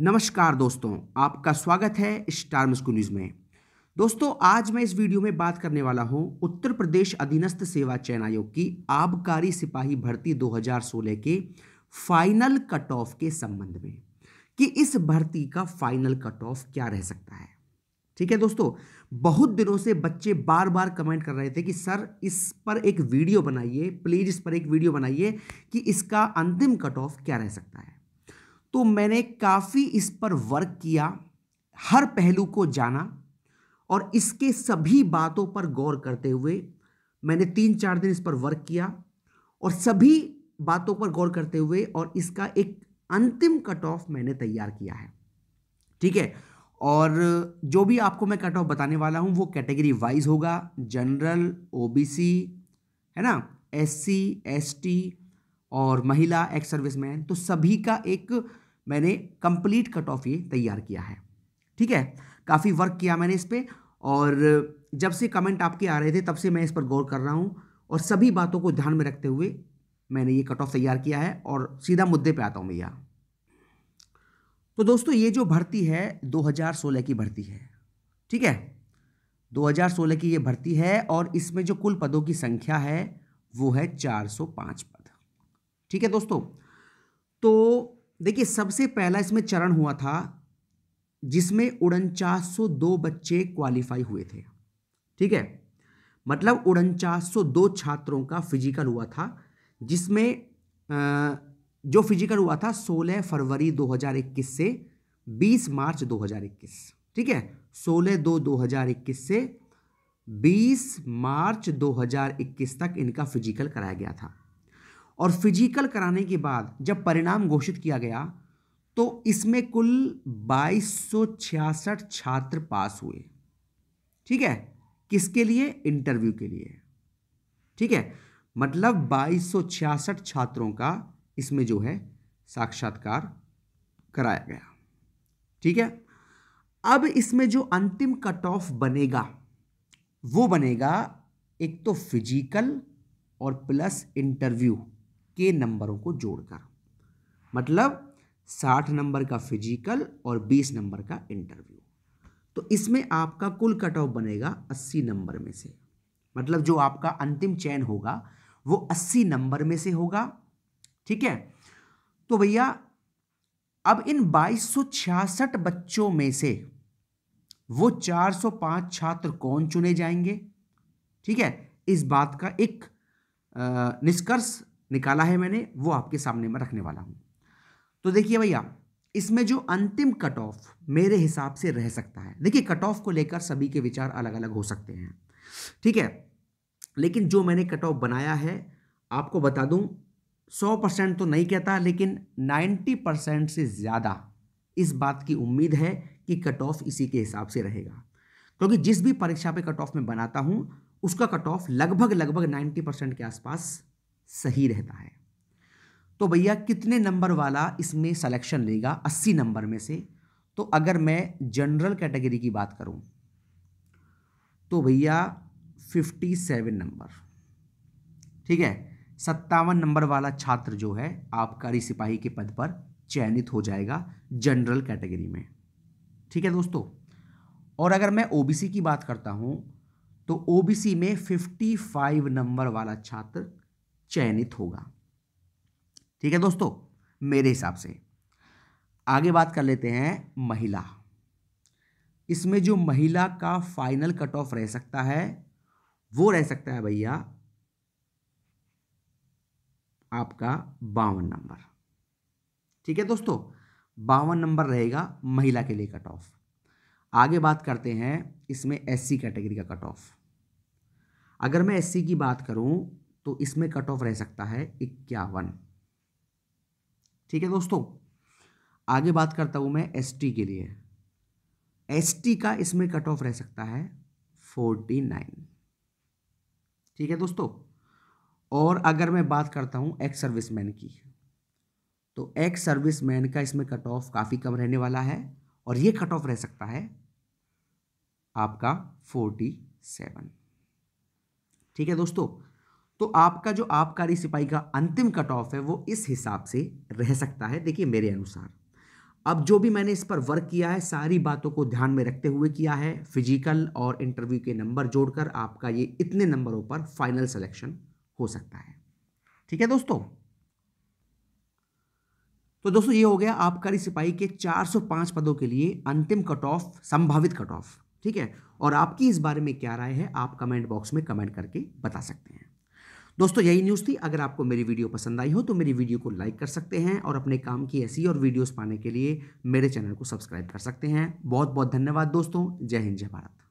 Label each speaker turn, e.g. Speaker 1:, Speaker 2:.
Speaker 1: नमस्कार दोस्तों आपका स्वागत है स्टार मिस्कू न्यूज़ में दोस्तों आज मैं इस वीडियो में बात करने वाला हूं उत्तर प्रदेश अधीनस्थ सेवा चयन आयोग की आबकारी सिपाही भर्ती 2016 के फाइनल कट ऑफ के संबंध में कि इस भर्ती का फाइनल कट ऑफ क्या रह सकता है ठीक है दोस्तों बहुत दिनों से बच्चे बार बार कमेंट कर रहे थे कि सर इस पर एक वीडियो बनाइए प्लीज़ इस पर एक वीडियो बनाइए कि इसका अंतिम कट ऑफ क्या रह सकता है तो मैंने काफ़ी इस पर वर्क किया हर पहलू को जाना और इसके सभी बातों पर गौर करते हुए मैंने तीन चार दिन इस पर वर्क किया और सभी बातों पर गौर करते हुए और इसका एक अंतिम कट ऑफ मैंने तैयार किया है ठीक है और जो भी आपको मैं कट ऑफ बताने वाला हूँ वो कैटेगरी वाइज होगा जनरल ओबीसी है ना एससी एसटी और महिला एक्स सर्विसमैन तो सभी का एक मैंने कंप्लीट कट ऑफ ये तैयार किया है ठीक है काफ़ी वर्क किया मैंने इस पर और जब से कमेंट आपके आ रहे थे तब से मैं इस पर गौर कर रहा हूँ और सभी बातों को ध्यान में रखते हुए मैंने ये कट ऑफ तैयार किया है और सीधा मुद्दे पे आता हूँ भैया तो दोस्तों ये जो भर्ती है 2016 की भर्ती है ठीक है 2016 की ये भर्ती है और इसमें जो कुल पदों की संख्या है वो है 405 पद ठीक है दोस्तों तो देखिए सबसे पहला इसमें चरण हुआ था जिसमें उनचास बच्चे क्वालिफाई हुए थे ठीक है मतलब उनचास छात्रों का फिजिकल हुआ था जिसमें जो फिजिकल हुआ था 16 फरवरी 2021 से 20 मार्च 2021 ठीक है 16 दो 2021 से 20 मार्च 2021 तक इनका फिजिकल कराया गया था और फिजिकल कराने के बाद जब परिणाम घोषित किया गया तो इसमें कुल बाईस छात्र पास हुए ठीक है किसके लिए इंटरव्यू के लिए ठीक है मतलब बाईस छात्रों का इसमें जो है साक्षात्कार कराया गया ठीक है अब इसमें जो अंतिम कट ऑफ बनेगा वो बनेगा एक तो फिजिकल और प्लस इंटरव्यू के नंबरों को जोड़कर मतलब साठ नंबर का फिजिकल और बीस नंबर का इंटरव्यू तो इसमें आपका कुल कट ऑफ बनेगा अस्सी नंबर में से मतलब जो आपका अंतिम चयन होगा वो अस्सी नंबर में से होगा ठीक है तो भैया अब इन बाईस बच्चों में से वो 405 छात्र कौन चुने जाएंगे ठीक है इस बात का एक निष्कर्ष निकाला है मैंने वो आपके सामने में रखने वाला हूँ तो देखिए भैया इसमें जो अंतिम कट ऑफ मेरे हिसाब से रह सकता है देखिए कट ऑफ को लेकर सभी के विचार अलग अलग हो सकते हैं ठीक है लेकिन जो मैंने कट ऑफ बनाया है आपको बता दूं सौ परसेंट तो नहीं कहता लेकिन नाइन्टी परसेंट से ज़्यादा इस बात की उम्मीद है कि कट ऑफ इसी के हिसाब से रहेगा क्योंकि जिस भी परीक्षा पे कट ऑफ में बनाता हूँ उसका कट ऑफ लगभग लगभग नाइन्टी परसेंट के आसपास सही रहता है तो भैया कितने नंबर वाला इसमें सलेक्शन लेगा अस्सी नंबर में से तो अगर मैं जनरल कैटेगरी की बात करूं तो भैया फिफ्टी सेवन नंबर ठीक है सत्तावन नंबर वाला छात्र जो है आबकारी सिपाही के पद पर चयनित हो जाएगा जनरल कैटेगरी में ठीक है दोस्तों और अगर मैं ओबीसी की बात करता हूं तो ओबीसी में फिफ्टी फाइव नंबर वाला छात्र चयनित होगा ठीक है दोस्तों मेरे हिसाब से आगे बात कर लेते हैं महिला इसमें जो महिला का फाइनल कट ऑफ रह सकता है वो रह सकता है भैया आपका बावन नंबर ठीक है दोस्तों बावन नंबर रहेगा महिला के लिए कट ऑफ आगे बात करते हैं इसमें एससी कैटेगरी का कट ऑफ अगर मैं एससी की बात करूं तो इसमें कट ऑफ रह सकता है इक्यावन ठीक है दोस्तों आगे बात करता हूं मैं एस के लिए एस का इसमें कट ऑफ रह सकता है फोर्टी नाइन ठीक है दोस्तों और अगर मैं बात करता हूं एक्स सर्विसमैन की तो एक्स सर्विसमैन का इसमें कट ऑफ काफ़ी कम रहने वाला है और ये कट ऑफ रह सकता है आपका फोर्टी सेवन ठीक है दोस्तों तो आपका जो आबकारी सिपाही का अंतिम कट ऑफ है वो इस हिसाब से रह सकता है देखिए मेरे अनुसार अब जो भी मैंने इस पर वर्क किया है सारी बातों को ध्यान में रखते हुए किया है फिजिकल और इंटरव्यू के नंबर जोड़कर आपका ये इतने नंबरों पर फाइनल सिलेक्शन हो सकता है ठीक है दोस्तों तो दोस्तों ये हो गया आबकारी सिपाही के 405 पदों के लिए अंतिम कट ऑफ संभावित कट ऑफ ठीक है और आपकी इस बारे में क्या राय है आप कमेंट बॉक्स में कमेंट करके बता सकते हैं दोस्तों यही न्यूज़ थी अगर आपको मेरी वीडियो पसंद आई हो तो मेरी वीडियो को लाइक कर सकते हैं और अपने काम की ऐसी और वीडियोज़ पाने के लिए मेरे चैनल को सब्सक्राइब कर सकते हैं बहुत बहुत धन्यवाद दोस्तों जय हिंद जय भारत